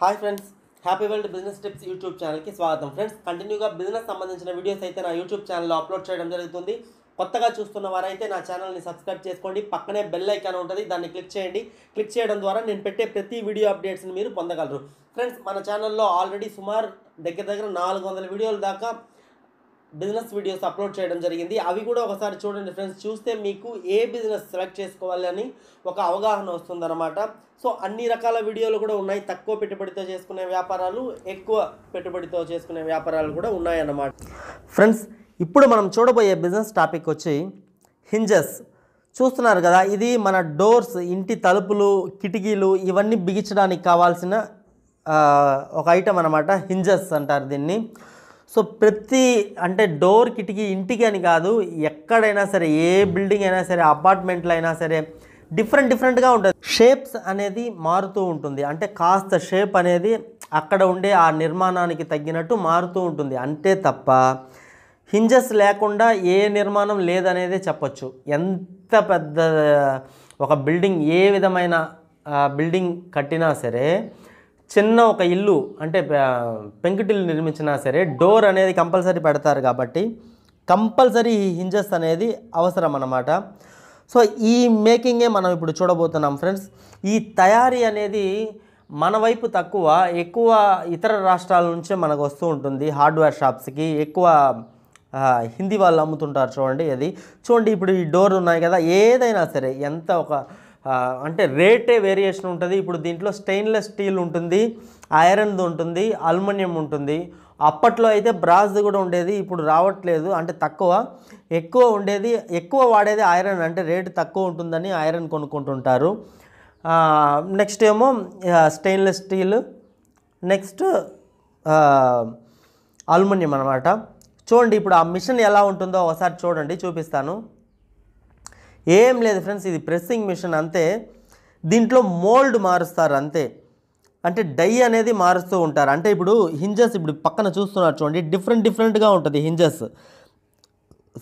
hi friends happy world business tips YouTube ఛానల్కి స్వాగతం friends కంటిన్యూగా బిజినెస్ సంబంధించిన వీడియోస్ అయితే నా యూట్యూబ్ ఛానల్లో అప్లోడ్ చేయడం జరుగుతుంది కొత్తగా చూస్తున్న వారైతే నా ఛానల్ని సబ్స్క్రైబ్ చేసుకోండి పక్కనే బెల్ ఐకాన్ ఉంటుంది దాన్ని క్లిక్ చేయండి క్లిక్ చేయడం ద్వారా నేను పెట్టే ప్రతి వీడియో అప్డేట్స్ని మీరు పొందగలరు ఫ్రెండ్స్ మన ఛానల్లో ఆల్రెడీ సుమారు దగ్గర దగ్గర నాలుగు వందల వీడియోల దాకా బిజినెస్ వీడియోస్ అప్లోడ్ చేయడం జరిగింది అవి కూడా ఒకసారి చూడండి ఫ్రెండ్స్ చూస్తే మీకు ఏ బిజినెస్ సెలెక్ట్ చేసుకోవాలని ఒక అవగాహన వస్తుందన్నమాట సో అన్ని రకాల వీడియోలు కూడా ఉన్నాయి తక్కువ పెట్టుబడితో చేసుకునే వ్యాపారాలు ఎక్కువ పెట్టుబడితో చేసుకునే వ్యాపారాలు కూడా ఉన్నాయన్నమాట ఫ్రెండ్స్ ఇప్పుడు మనం చూడబోయే బిజినెస్ టాపిక్ వచ్చి హింజెస్ చూస్తున్నారు కదా ఇది మన డోర్స్ ఇంటి తలుపులు కిటికీలు ఇవన్నీ బిగించడానికి కావాల్సిన ఒక ఐటమ్ అనమాట హింజెస్ అంటారు దీన్ని సో ప్రతి అంటే డోర్ కిటికీ ఇంటికి అని కాదు ఎక్కడైనా సరే ఏ బిల్డింగ్ అయినా సరే అపార్ట్మెంట్లు అయినా సరే డిఫరెంట్ డిఫరెంట్గా ఉంటుంది షేప్స్ అనేది మారుతూ ఉంటుంది అంటే కాస్త షేప్ అనేది అక్కడ ఉండే ఆ నిర్మాణానికి తగ్గినట్టు మారుతూ ఉంటుంది అంతే తప్ప హింజస్ లేకుండా ఏ నిర్మాణం లేదనేదే చెప్పచ్చు ఎంత పెద్ద ఒక బిల్డింగ్ ఏ విధమైన బిల్డింగ్ కట్టినా సరే చిన్న ఒక ఇల్లు అంటే పెంకుటిల్లు నిర్మించినా సరే డోర్ అనేది కంపల్సరీ పెడతారు కాబట్టి కంపల్సరీ హింజెస్ అనేది అవసరం అన్నమాట సో ఈ మేకింగే మనం ఇప్పుడు చూడబోతున్నాం ఫ్రెండ్స్ ఈ తయారీ అనేది మన వైపు తక్కువ ఎక్కువ ఇతర రాష్ట్రాల నుంచే మనకు వస్తూ ఉంటుంది హార్డ్వేర్ షాప్స్కి ఎక్కువ హిందీ వాళ్ళు అమ్ముతుంటారు చూడండి అది చూడండి ఇప్పుడు ఈ డోర్ ఉన్నాయి కదా ఏదైనా సరే ఎంత ఒక అంటే రేటే వేరియేషన్ ఉంటుంది ఇప్పుడు దీంట్లో స్టెయిన్లెస్ స్టీల్ ఉంటుంది ఐరన్ది ఉంటుంది అల్యూమినియం ఉంటుంది అప్పట్లో అయితే బ్రాస్ది కూడా ఉండేది ఇప్పుడు రావట్లేదు అంటే తక్కువ ఎక్కువ ఉండేది ఎక్కువ వాడేది ఐరన్ అంటే రేటు తక్కువ ఉంటుందని ఐరన్ కొనుక్కుంటుంటారు నెక్స్ట్ ఏమో స్టెయిన్లెస్ స్టీల్ నెక్స్ట్ అల్యూమినియం అనమాట చూడండి ఇప్పుడు ఆ మిషన్ ఎలా ఉంటుందో ఒకసారి చూడండి చూపిస్తాను ఏం లేదు ఫ్రెండ్స్ ఇది ప్రెస్సింగ్ మిషన్ అంతే దీంట్లో మోల్డ్ మారుస్తారు అంతే అంటే డై అనేది మారుస్తూ ఉంటారు అంటే ఇప్పుడు హింజెస్ ఇప్పుడు పక్కన చూస్తున్నారు చూడండి డిఫరెంట్ డిఫరెంట్గా ఉంటుంది హింజెస్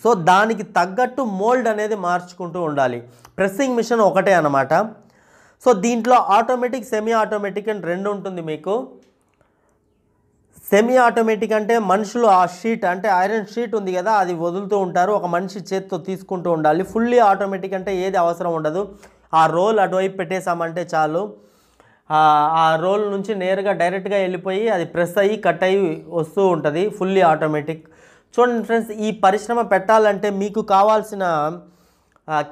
సో దానికి తగ్గట్టు మోల్డ్ అనేది మార్చుకుంటూ ఉండాలి ప్రెస్సింగ్ మిషన్ ఒకటే అనమాట సో దీంట్లో ఆటోమేటిక్ సెమీ ఆటోమేటిక్ అండ్ రెండు ఉంటుంది మీకు సెమీ ఆటోమేటిక్ అంటే మనుషులు ఆ షీట్ అంటే ఐరన్ షీట్ ఉంది కదా అది వదులుతూ ఉంటారు ఒక మనిషి చేత్తో తీసుకుంటూ ఉండాలి ఫుల్లీ ఆటోమేటిక్ అంటే ఏది అవసరం ఉండదు ఆ రోల్ అటువైపు పెట్టేశామంటే చాలు ఆ రోల్ నుంచి నేరుగా డైరెక్ట్గా వెళ్ళిపోయి అది ప్రెస్ అయ్యి కట్ అయ్యి వస్తూ ఉంటుంది ఫుల్లీ ఆటోమేటిక్ చూడండి ఫ్రెండ్స్ ఈ పరిశ్రమ పెట్టాలంటే మీకు కావాల్సిన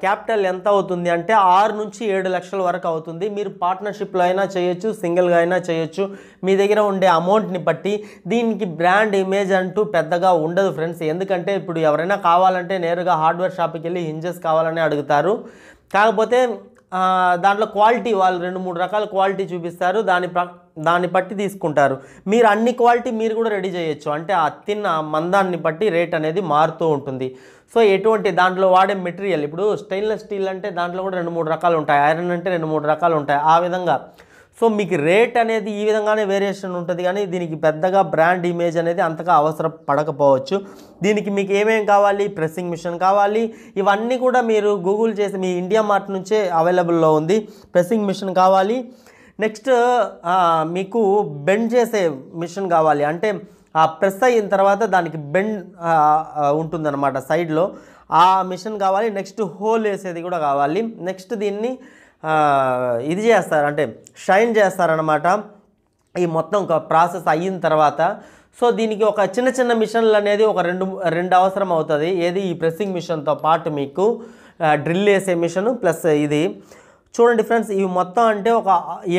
క్యాపిటల్ ఎంత అవుతుంది అంటే ఆరు నుంచి ఏడు లక్షల వరకు అవుతుంది మీరు పార్ట్నర్షిప్లో అయినా చేయొచ్చు సింగిల్గా అయినా చేయొచ్చు మీ దగ్గర ఉండే అమౌంట్ని బట్టి దీనికి బ్రాండ్ ఇమేజ్ అంటూ పెద్దగా ఉండదు ఫ్రెండ్స్ ఎందుకంటే ఇప్పుడు ఎవరైనా కావాలంటే నేరుగా హార్డ్వేర్ షాప్కి వెళ్ళి హింజెస్ కావాలని అడుగుతారు కాకపోతే దాంట్లో క్వాలిటీ వాళ్ళు రెండు మూడు రకాల క్వాలిటీ చూపిస్తారు దాని దాన్ని బట్టి తీసుకుంటారు మీరు అన్ని క్వాలిటీ మీరు కూడా రెడీ చేయొచ్చు అంటే ఆ తిన్న మందాన్ని బట్టి రేట్ అనేది మారుతూ ఉంటుంది సో ఎటువంటి దాంట్లో వాడే మెటీరియల్ ఇప్పుడు స్టెయిన్లెస్ స్టీల్ అంటే దాంట్లో కూడా రెండు మూడు రకాలు ఉంటాయి ఐరన్ అంటే రెండు మూడు రకాలు ఉంటాయి ఆ విధంగా సో మీకు రేట్ అనేది ఈ విధంగానే వేరియేషన్ ఉంటుంది కానీ దీనికి పెద్దగా బ్రాండ్ ఇమేజ్ అనేది అంతగా అవసరం పడకపోవచ్చు దీనికి మీకు ఏమేమి కావాలి ప్రెస్సింగ్ మిషన్ కావాలి ఇవన్నీ కూడా మీరు గూగుల్ చేసి మీ ఇండియా మార్ట్ నుంచే అవైలబుల్లో ఉంది ప్రెస్సింగ్ మిషన్ కావాలి నెక్స్ట్ మీకు బెండ్ చేసే మిషన్ కావాలి అంటే ఆ ప్రెస్ అయిన తర్వాత దానికి బెండ్ ఉంటుందన్నమాట సైడ్లో ఆ మిషన్ కావాలి నెక్స్ట్ హోల్ వేసేది కూడా కావాలి నెక్స్ట్ దీన్ని ఇది చేస్తారు అంటే షైన్ చేస్తారనమాట ఈ మొత్తం ఒక ప్రాసెస్ అయిన తర్వాత సో దీనికి ఒక చిన్న చిన్న మిషన్లు అనేది ఒక రెండు రెండు అవసరం అవుతుంది ఏది ఈ ప్రెస్సింగ్ మిషన్తో పాటు మీకు డ్రిల్ వేసే మిషన్ ప్లస్ ఇది చూడండి ఫ్రెండ్స్ ఇవి మొత్తం అంటే ఒక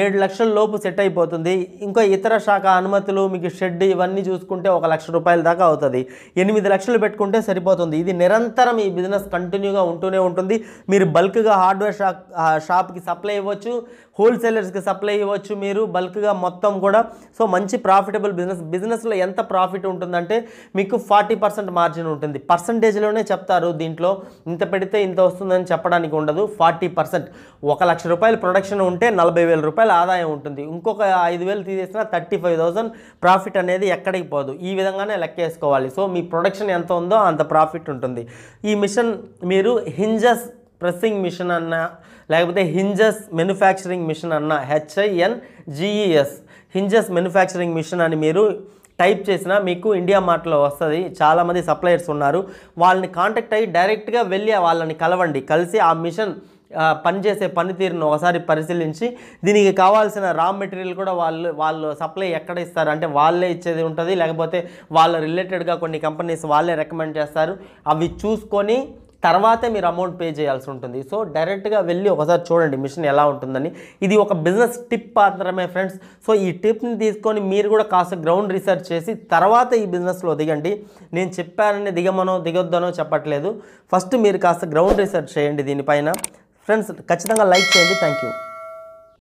ఏడు లక్షల లోపు సెట్ అయిపోతుంది ఇంకా ఇతర శాఖ అనుమతులు మీకు షెడ్ ఇవన్నీ చూసుకుంటే ఒక లక్ష రూపాయల దాకా అవుతుంది ఎనిమిది లక్షలు పెట్టుకుంటే సరిపోతుంది ఇది నిరంతరం ఈ బిజినెస్ కంటిన్యూగా ఉంటూనే ఉంటుంది మీరు బల్క్గా హార్డ్వేర్ షాప్ షాప్కి సప్లై ఇవ్వచ్చు హోల్సేలర్స్కి సప్లై ఇవ్వచ్చు మీరు బల్క్గా మొత్తం కూడా సో మంచి ప్రాఫిటబుల్ బిజినెస్ బిజినెస్లో ఎంత ప్రాఫిట్ ఉంటుందంటే మీకు ఫార్టీ పర్సెంట్ మార్జిన్ ఉంటుంది పర్సంటేజ్లోనే చెప్తారు దీంట్లో ఇంత పెడితే ఇంత వస్తుందని చెప్పడానికి ఉండదు ఫార్టీ పర్సెంట్ ఒక ఒక లక్ష రూపాయలు ప్రొడక్షన్ ఉంటే నలభై వేల రూపాయల ఆదాయం ఉంటుంది ఇంకొక ఐదు వేలు తీసేసిన థర్టీ ఫైవ్ థౌసండ్ ప్రాఫిట్ అనేది ఎక్కడికి పోదు ఈ విధంగానే లెక్కేసుకోవాలి సో మీ ప్రొడక్షన్ ఎంత ఉందో అంత ప్రాఫిట్ ఉంటుంది ఈ మిషన్ మీరు హింజస్ ప్రెస్సింగ్ మిషన్ అన్న లేకపోతే హింజస్ మెనుఫ్యాక్చరింగ్ మిషన్ అన్న హెచ్ఐఎన్ జిఈఎస్ హింజస్ మ్యానుఫ్యాక్చరింగ్ మిషన్ అని మీరు టైప్ చేసినా మీకు ఇండియా మార్ట్లో వస్తుంది చాలామంది సప్లయర్స్ ఉన్నారు వాళ్ళని కాంటాక్ట్ అయ్యి డైరెక్ట్గా వెళ్ళి వాళ్ళని కలవండి కలిసి ఆ మిషన్ పనిచేసే పనితీరును ఒకసారి పరిశీలించి దీనికి కావాల్సిన రా మెటీరియల్ కూడా వాళ్ళు వాళ్ళు సప్లై ఎక్కడ ఇస్తారు అంటే వాళ్ళే ఇచ్చేది ఉంటుంది లేకపోతే వాళ్ళ రిలేటెడ్గా కొన్ని కంపెనీస్ వాళ్ళే రికమెండ్ చేస్తారు అవి చూసుకొని తర్వాతే మీరు అమౌంట్ పే చేయాల్సి ఉంటుంది సో డైరెక్ట్గా వెళ్ళి ఒకసారి చూడండి మిషన్ ఎలా ఉంటుందని ఇది ఒక బిజినెస్ టిప్ మాత్రమే ఫ్రెండ్స్ సో ఈ టిప్ని తీసుకొని మీరు కూడా కాస్త గ్రౌండ్ రీసెర్చ్ చేసి తర్వాత ఈ బిజినెస్లో దిగండి నేను చెప్పానని దిగమనో దిగొద్దనో చెప్పట్లేదు ఫస్ట్ మీరు కాస్త గ్రౌండ్ రీసెర్చ్ చేయండి దీనిపైన ఫ్రెండ్స్ ఖచ్చితంగా లైక్ చేయండి థ్యాంక్ యూ